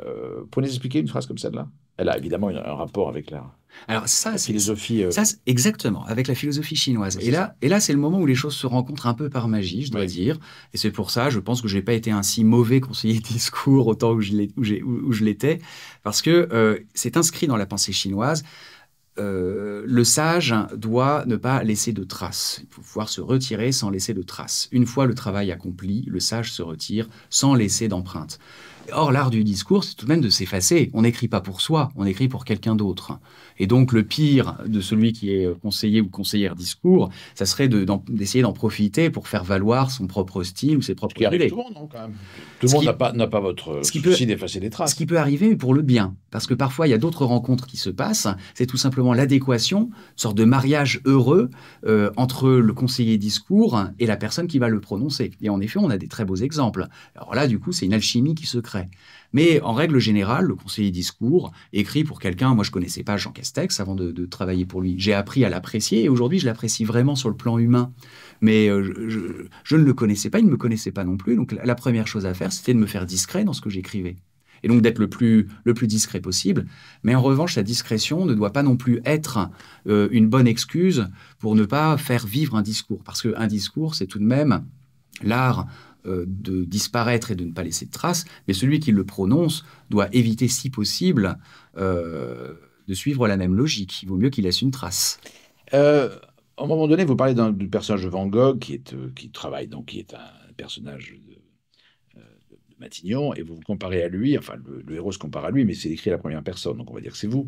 A: Euh, pour nous expliquer une phrase comme celle-là Elle a évidemment un rapport avec la, Alors ça, philosophie. Euh, exactement, avec la philosophie chinoise.
B: et, là, c'est le moment où les choses se rencontrent un peu par magie, je dois dire. Et c'est pour ça, je pense que je n'ai pas été un si mauvais conseiller de discours autant où je l'étais, parce que euh, c'est inscrit dans la pensée chinoise euh, le sage doit ne pas laisser de traces. Il faut pouvoir se retirer sans laisser de traces. Une fois le travail accompli, le sage se retire sans laisser d'empreinte. Or, l'art du discours, c'est tout de même de s'effacer. On n'écrit pas pour soi, on écrit pour quelqu'un d'autre. Et donc, le pire de celui qui est conseiller ou conseillère discours, ça serait d'essayer d'en profiter pour faire valoir son propre style ou ses propres idées. Tout
A: le monde, Tout le monde
B: n'a pas, votre ce qui souci d'effacer des traces. Ce qui peut arriver pour le bien, parce que parfois, il y a d'autres rencontres qui se passent. C'est tout simplement l'adéquation, sorte de mariage heureux euh, entre le conseiller discours et la personne qui va le prononcer. Et en effet, on a des très beaux exemples. Alors là, du coup, c'est une alchimie qui se crée. Mais en règle générale, le conseiller discours écrit pour quelqu'un, moi je connaissais pas Jean Castex avant de, travailler pour lui, j'ai appris à l'apprécier et aujourd'hui je l'apprécie vraiment sur le plan humain. Mais euh, je, ne le connaissais pas, il ne me connaissait pas non plus, donc la, première chose à faire, c'était de me faire discret dans ce que j'écrivais. Et donc d'être le plus, le plus discret possible. Mais en revanche, la discrétion ne doit pas non plus être euh, une bonne excuse pour ne pas faire vivre un discours. Parce qu'un discours, c'est tout de même l'art euh, de disparaître et de ne pas laisser de traces, mais celui qui le prononce doit éviter, si possible,
A: euh, de suivre la même logique. Il vaut mieux qu'il laisse une trace. Euh, à un moment donné, vous parlez d'un personnage de Van Gogh euh, qui, travaille, donc qui est un personnage de, Matignon, et vous vous comparez à lui, enfin le, le héros se compare à lui, mais c'est écrit à la première personne, donc on va dire que c'est vous.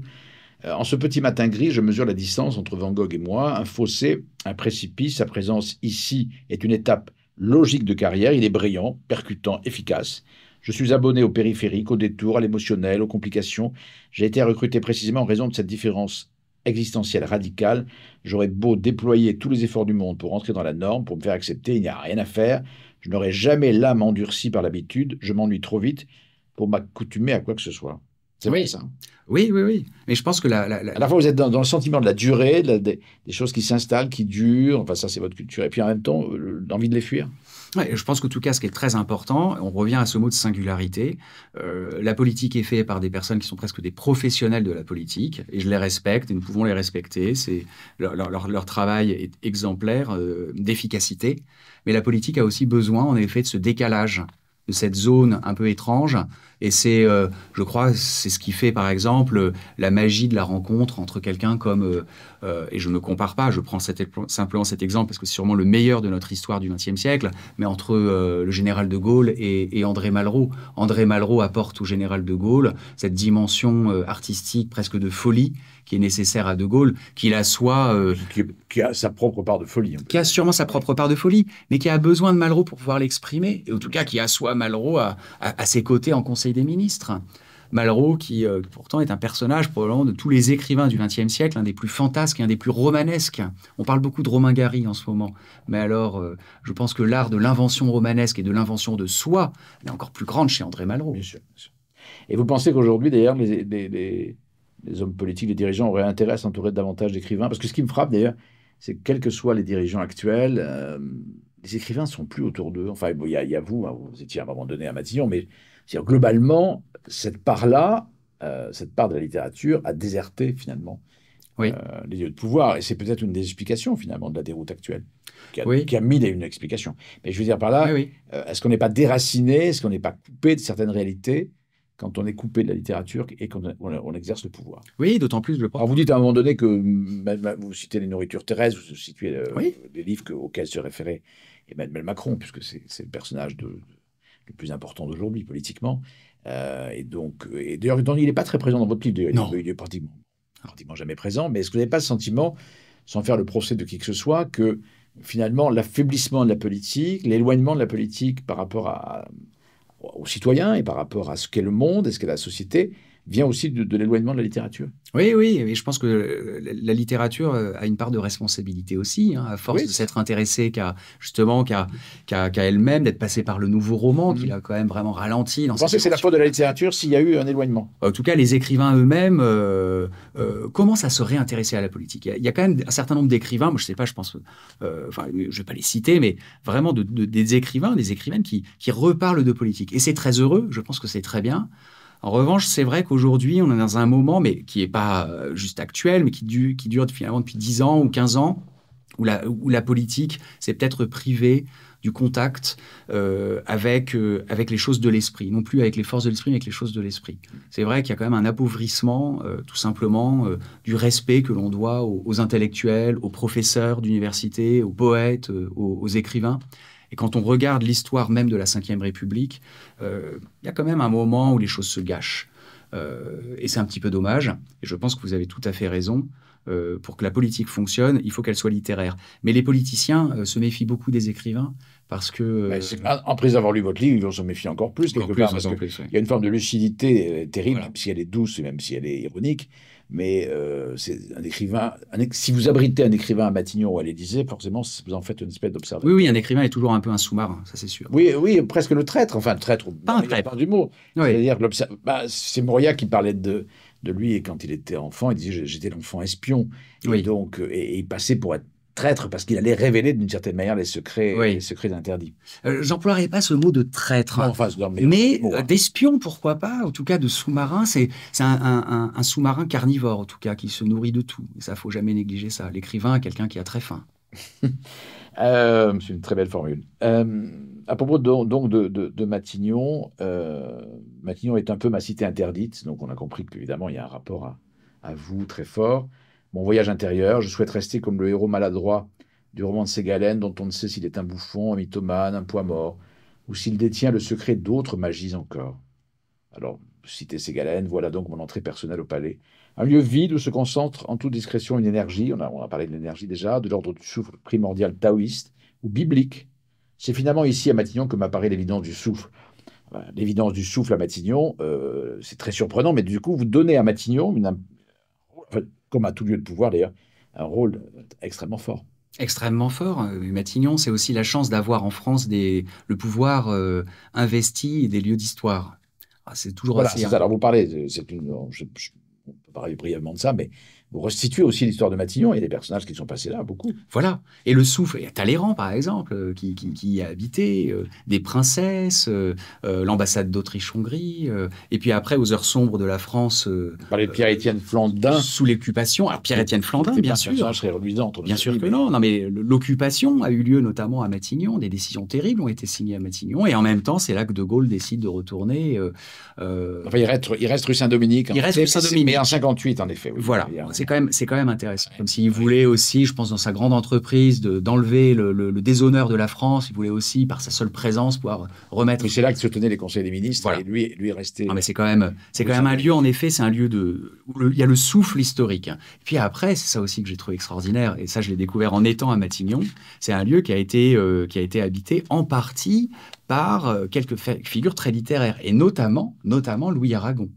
A: En ce petit matin gris, je mesure la distance entre Van Gogh et moi, un fossé, un précipice. Sa présence ici est une étape logique de carrière, il est brillant, percutant, efficace. Je suis abonné au périphérique, au détour, à l'émotionnel, aux complications. J'ai été recruté précisément en raison de cette différence existentielle radicale. J'aurais beau déployer tous les efforts du monde pour entrer dans la norme, pour me faire accepter, il n'y a rien à faire. Je n'aurais jamais l'âme endurcie par l'habitude, je m'ennuie trop vite pour m'accoutumer à quoi que ce soit. Oui, oui, oui. Mais je pense que la, À la fois, vous êtes dans, le sentiment de la durée, des, choses qui s'installent, qui durent. Enfin, ça, c'est votre culture. Et puis, en même temps, euh, l'envie de les fuir.
B: Oui, je pense qu'en tout cas, ce qui est très important, on revient à ce mot de singularité. Euh, la politique est faite par des personnes qui sont presque des professionnels de la politique, et je les respecte, et nous pouvons les respecter. C'est leur, travail est exemplaire euh, d'efficacité. Mais la politique a aussi besoin, en effet, de ce décalage de cette zone un peu étrange. Et c'est, euh, je crois, c'est ce qui fait, par exemple, la magie de la rencontre entre quelqu'un comme, euh, euh, et je ne me compare pas, je prends simplement cet exemple parce que c'est sûrement le meilleur de notre histoire du XXe siècle, mais entre le général de Gaulle et, André Malraux. André Malraux apporte au général de Gaulle cette dimension artistique presque de folie qui est nécessaire à De Gaulle, qu'il a soit... Euh, qui, a sa propre part de folie. Qui a sûrement sa propre part de folie, mais qui a besoin de Malraux pour pouvoir l'exprimer, et en tout cas qui assoit Malraux à, ses côtés en Conseil des ministres. Malraux, qui euh, pourtant est un personnage probablement de tous les écrivains du XXe siècle, un des plus fantasques, et un des plus romanesques. On parle beaucoup de Romain Gary en ce moment, mais alors euh, je pense que l'art de l'invention romanesque et de l'invention de soi
A: est encore plus grande chez André Malraux. Et vous pensez qu'aujourd'hui, d'ailleurs, les, les hommes politiques, les dirigeants auraient intérêt à s'entourer davantage d'écrivains. Parce que ce qui me frappe d'ailleurs, c'est que quels que soient les dirigeants actuels, euh, les écrivains ne sont plus autour d'eux. Enfin, il y, a vous, hein, vous étiez à un moment donné à Matignon. mais globalement, cette part-là, euh, cette part de la littérature a déserté finalement euh, les lieux de pouvoir. Et c'est peut-être une des explications finalement de la déroute actuelle, qui a, mis mille et une explication. Mais je veux dire par là, est-ce qu'on n'est pas déraciné, est-ce qu'on n'est pas coupé de certaines réalités quand on est coupé de la littérature et qu'on on, exerce le pouvoir. Oui, d'autant plus le Alors vous dites à un moment donné que vous citez les nourritures terrestres, vous citez euh, les livres auxquels se référait Emmanuel Macron, puisque c'est le personnage le plus important d'aujourd'hui politiquement. Euh, et donc, euh, et d'ailleurs, il n'est pas très présent dans votre livre. Non. Il est pratiquement jamais présent. Mais est-ce que vous n'avez pas le sentiment, sans faire le procès de qui que ce soit, que finalement l'affaiblissement de la politique, l'éloignement de la politique par rapport à, aux citoyens et par rapport à ce qu'est le monde et ce qu'est la société, vient aussi de, l'éloignement de la littérature.
B: Oui, oui, et je pense que euh, la littérature euh, a une part de responsabilité aussi, hein, à force de s'être intéressée qu'à justement qu'à elle-même, d'être passée par le nouveau roman, qui mhm. l'a quand même vraiment ralenti. Dans Vous pensez que c'est la
A: faute de la littérature s'il y a eu un éloignement
B: En tout cas, les écrivains eux-mêmes euh, commencent à se réintéresser à la politique. Il y, a, quand même un certain nombre d'écrivains, moi je sais pas, je pense, enfin, je vais pas les citer, mais vraiment des écrivains, des écrivaines qui, qui reparlent de politique. Et c'est très heureux, je pense que c'est très bien. En revanche, c'est vrai qu'aujourd'hui, on est dans un moment, mais qui n'est pas euh, juste actuel, mais qui, qui dure finalement depuis 10 ans ou 15 ans, où la, politique s'est peut-être privée du contact euh, avec, euh, avec les choses de l'esprit, non plus avec les forces de l'esprit, mais avec les choses de l'esprit. C'est vrai qu'il y a quand même un appauvrissement, tout simplement, du respect que l'on doit aux, intellectuels, aux professeurs d'université, aux poètes, aux écrivains. Et quand on regarde l'histoire même de la Ve République, euh, il y a quand même un moment où les choses se gâchent. Euh, et c'est un petit peu dommage. Et je pense que vous avez tout à fait raison. Euh, pour que la politique fonctionne, il faut qu'elle soit littéraire. Mais les politiciens se méfient beaucoup des écrivains parce que.
A: en après avoir lu votre livre, ils vont se méfier encore plus, parce Il y a une forme de lucidité terrible, même si elle est douce et même si elle est ironique mais euh, c'est un écrivain. si vous abritez un écrivain à Matignon ou à l'Élysée, forcément, vous en faites une espèce d'observateur.
B: Oui, oui, un écrivain est toujours un peu un sous-marin, ça c'est sûr.
A: Oui, oui, presque le traître, enfin le traître, pas un traître. du mot. Bah, cest à qui parlait de, de lui et quand il était enfant, il disait j'étais l'enfant espion. Oui. donc, euh, et il passait pour être traître parce qu'il allait révéler d'une certaine manière les secrets, les secrets interdits.
B: J'emploierais euh, J'emploierai pas ce mot de traître, mais, d'espion pourquoi pas, en tout cas de sous-marin. C'est un, sous-marin carnivore en tout cas qui se nourrit de tout. Et ça faut jamais négliger ça. L'écrivain, quelqu'un qui a très faim.
A: Euh, c'est une très belle formule. Euh, à propos de, donc de, Matignon, Matignon est un peu ma cité interdite, donc on a compris qu'évidemment il y a un rapport à vous très fort. Mon voyage intérieur, je souhaite rester comme le héros maladroit du roman de Ségalène dont on ne sait s'il est un bouffon, un mythomane, un poids mort, ou s'il détient le secret d'autres magies encore. Alors, citer Ségalène, voilà donc mon entrée personnelle au palais. Un lieu vide où se concentre en toute discrétion une énergie, on a, parlé de l'énergie déjà, de l'ordre du souffle primordial taoïste ou biblique. C'est finalement ici à Matignon que m'apparaît l'évidence du souffle. L'évidence du souffle à Matignon, euh, c'est très surprenant, mais du coup, vous donnez à Matignon une, comme à tout lieu de pouvoir d'ailleurs, un rôle extrêmement fort. Extrêmement
B: fort. Euh, Matignon, c'est aussi la chance d'avoir en France des, le pouvoir euh, investi
A: et des lieux d'histoire. Ah, c'est toujours voilà, assez. Alors vous parlez, c'est une, on peut parler brièvement de ça, mais restituer aussi l'histoire de Matignon. Il y a des personnages qui sont passés là, beaucoup. Voilà. Et le souffle. Il y a Talleyrand, par exemple, euh, qui, qui, qui y a habité, euh, des princesses, euh,
B: l'ambassade d'Autriche-Hongrie, et puis après, aux heures sombres de la France. Parler de Pierre-Étienne Flandin. Sous l'occupation. Alors, Pierre-Étienne Flandin, bien sûr. Bien sûr que non. Non, mais l'occupation a eu lieu notamment à Matignon. Des décisions terribles ont été signées à Matignon. Et en même temps, c'est là que De Gaulle décide de retourner. Enfin, il reste, il reste rue Saint-Dominique. Hein. Il reste rue Saint-Dominique. Mais en 58, en effet. Voilà. C'est c'est quand même, c'est quand même intéressant. Comme s'il voulait aussi, je pense, dans sa grande entreprise, d'enlever le, déshonneur de la France. Il voulait aussi, par sa seule présence, pouvoir remettre. c'est là que se tenaient les conseils des ministres. Et lui, lui restait. Non, mais c'est quand même, c'est quand même un lieu. En effet, c'est un lieu de où il y a le souffle historique. puis après, c'est ça aussi que j'ai trouvé extraordinaire. Et ça, je l'ai découvert en étant à Matignon. C'est un lieu qui a été, euh, qui a été habité en partie par euh, quelques figures très littéraires, et notamment, notamment Louis Aragon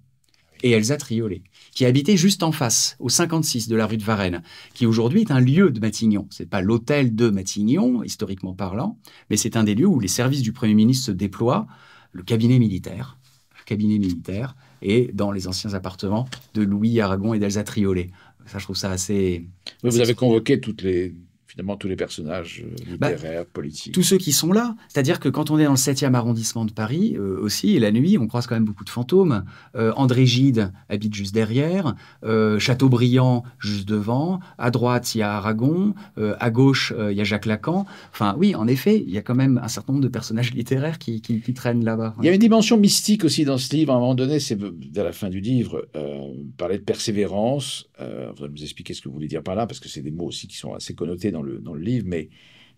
B: et Elsa Triolet qui habitait juste en face, au 56 de la rue de Varennes, qui aujourd'hui est un lieu de Matignon. Ce n'est pas l'hôtel de Matignon, historiquement parlant, mais c'est un des lieux où les services du Premier ministre se déploient, le cabinet militaire, le cabinet militaire, et dans les anciens appartements de Louis Aragon
A: et d'Elsa Triolet. Ça, je trouve ça assez vous avez convoqué toutes les tous les personnages euh, bah, littéraires, politiques. Tous
B: ceux qui sont là. C'est-à-dire que quand on est dans le 7e arrondissement de Paris euh, aussi, et la nuit, on croise quand même beaucoup de fantômes. Euh, André Gide habite juste derrière, euh, Chateaubriand juste devant, à droite il y a Aragon, à gauche il y a Jacques Lacan. Enfin oui, en effet, il y a quand même un certain nombre de personnages littéraires qui, traînent là-bas. Il y
A: a une dimension mystique aussi dans ce livre. À un moment donné, c'est vers la fin du livre, parler de persévérance. vous allez nous expliquer ce que vous voulez dire par là, parce que c'est des mots aussi qui sont assez connotés dans le dans le livre, mais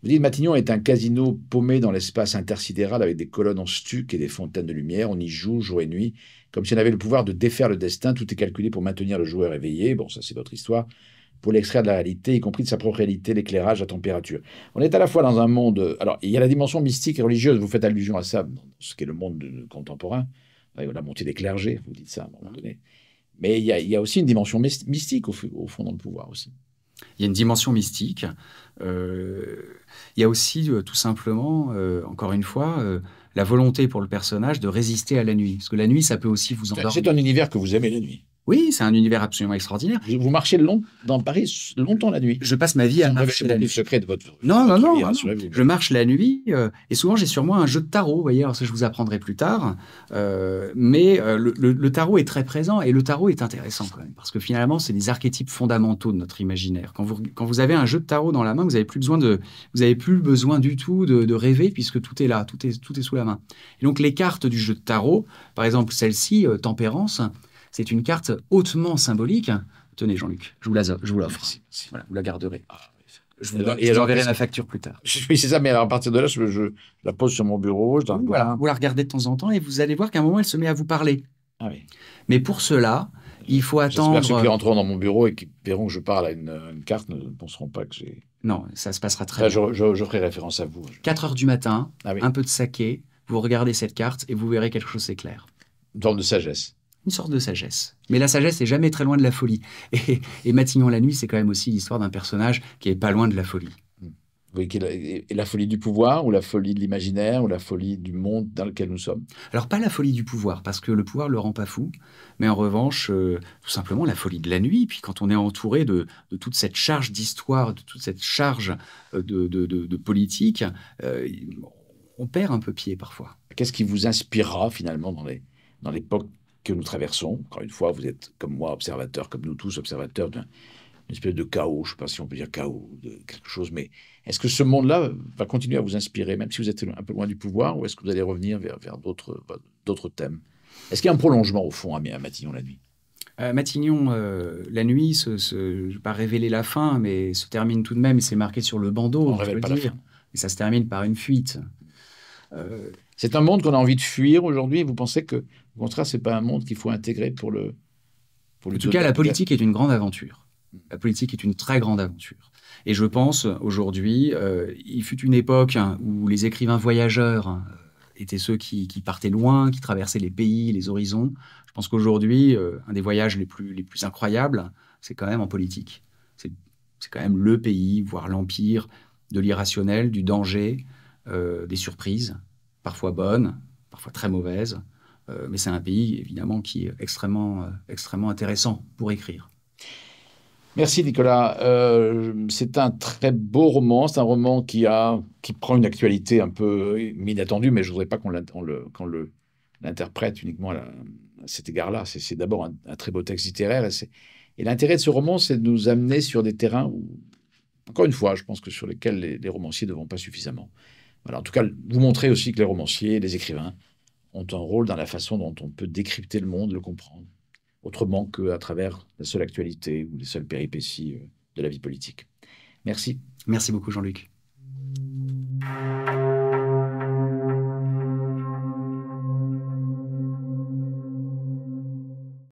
A: vous dites Matignon est un casino paumé dans l'espace intersidéral avec des colonnes en stuc et des fontaines de lumière. On y joue jour et nuit, comme si on avait le pouvoir de défaire le destin. Tout est calculé pour maintenir le joueur éveillé. Bon, ça, c'est votre histoire. Pour l'extraire de la réalité, y compris de sa propre réalité, l'éclairage, la température. On est à la fois dans un monde. Alors, il y a la dimension mystique et religieuse. Vous faites allusion à ça, ce qui est le monde contemporain. La montée des clergés, vous dites ça à un moment donné. Mais il y, a, aussi une dimension mystique, au fond, dans le pouvoir aussi.
B: Il y a une dimension mystique. Euh, il y a aussi, euh, tout simplement, euh, encore une fois, la volonté pour le personnage de résister à la nuit. Parce que la nuit, ça peut aussi vous endormir. C'est un univers que vous aimez la nuit. Oui, c'est un univers absolument extraordinaire. Vous marchez long, dans Paris longtemps la nuit. Je passe ma vie à marcher la nuit. secret de votre. vie non, non. non, Je marche la nuit euh, et souvent j'ai sur moi un jeu de tarot. Vous voyez, ça je vous apprendrai plus tard. Euh, mais euh, le, tarot est très présent et le tarot est intéressant quand même parce que finalement c'est des archétypes fondamentaux de notre imaginaire. Quand vous avez un jeu de tarot dans la main, vous n'avez plus besoin de vous avez plus besoin du tout de, rêver puisque tout est là, tout est tout est sous la main. Et donc les cartes du jeu de tarot, par exemple celle-ci, tempérance c'est une carte hautement symbolique.
A: Tenez, Jean-Luc, je vous la, je vous l'offre. vous la garderez. Ah, je vous et, j'enverrai ma facture plus tard. Oui, c'est ça, mais à partir de là, je, la pose sur mon bureau. Je voilà, vous la regardez de temps en temps
B: et vous allez voir qu'à un moment, elle se met à vous parler. Ah oui. Mais pour cela, il faut attendre. J'espère que ceux qui rentreront
A: dans mon bureau et qui verront que je parle à une, carte ne penseront pas que j'ai. Non, ça se passera très bien. Je, ferai référence à vous.
B: 4 heures du matin, ah un peu de saké, vous regardez cette carte et vous verrez quelque chose s'éclaire. Une de sagesse une sorte de sagesse. Mais la sagesse n'est jamais très loin de la folie. Et, Matignon la nuit, c'est quand même aussi l'histoire d'un personnage qui est pas loin de la folie. et la folie du pouvoir ou la folie de l'imaginaire ou la folie du monde dans lequel nous sommes Alors pas la folie du pouvoir, parce que le pouvoir le rend pas fou, mais en revanche, euh, tout simplement la folie de la nuit. Puis quand on est entouré de, toute cette charge d'histoire, de toute cette charge euh,
A: de, politique, euh, on perd un peu pied parfois. Qu'est-ce qui vous inspirera finalement dans les, dans l'époque que nous traversons. Encore une fois, vous êtes comme moi observateur, comme nous tous observateur d'une espèce de chaos, je ne sais pas si on peut dire chaos, de quelque chose, mais est-ce que ce monde-là va continuer à vous inspirer, même si vous êtes un peu loin du pouvoir, ou est-ce que vous allez revenir vers, d'autres thèmes Est-ce qu'il y a un prolongement, au fond, à Matignon la nuit
B: euh, Matignon, euh, la nuit, ce, je ne vais pas révéler la fin, mais se termine tout de même, c'est marqué sur le bandeau. On révèle
A: pas la fin. Et ça se termine par une fuite. Euh, c'est un monde qu'on a envie de fuir aujourd'hui. Vous pensez que, au contraire, n'est pas un monde qu'il faut intégrer pour le. en tout cas, la politique
B: est une grande aventure. La politique est une très grande aventure. Et je pense aujourd'hui, euh, il fut une époque hein, où les écrivains voyageurs euh, étaient ceux qui, partaient loin, qui traversaient les pays, les horizons. Je pense qu'aujourd'hui, un des voyages les les plus incroyables, c'est quand même en politique. C'est quand même le pays, voire l'empire de l'irrationnel, du danger, euh, des surprises, parfois bonnes, parfois très mauvaises. Euh, mais c'est un pays, évidemment, qui est extrêmement, euh, extrêmement intéressant pour écrire.
A: Merci Nicolas. c'est un très beau roman. C'est un roman qui, a, qui prend une actualité un peu inattendue, mais je ne voudrais pas qu'on l'interprète le, uniquement à, cet égard-là. C'est d'abord un, très beau texte littéraire. Et, l'intérêt de ce roman, c'est de nous amener sur des terrains où, encore une fois, je pense que sur lesquels les, les romanciers ne vont pas suffisamment en tout cas, vous montrez aussi que les romanciers et les écrivains ont un rôle dans la façon dont on peut décrypter le monde, le comprendre, autrement qu'à travers la seule actualité ou les seules péripéties euh, de la vie politique. Merci. Merci beaucoup, Jean-Luc.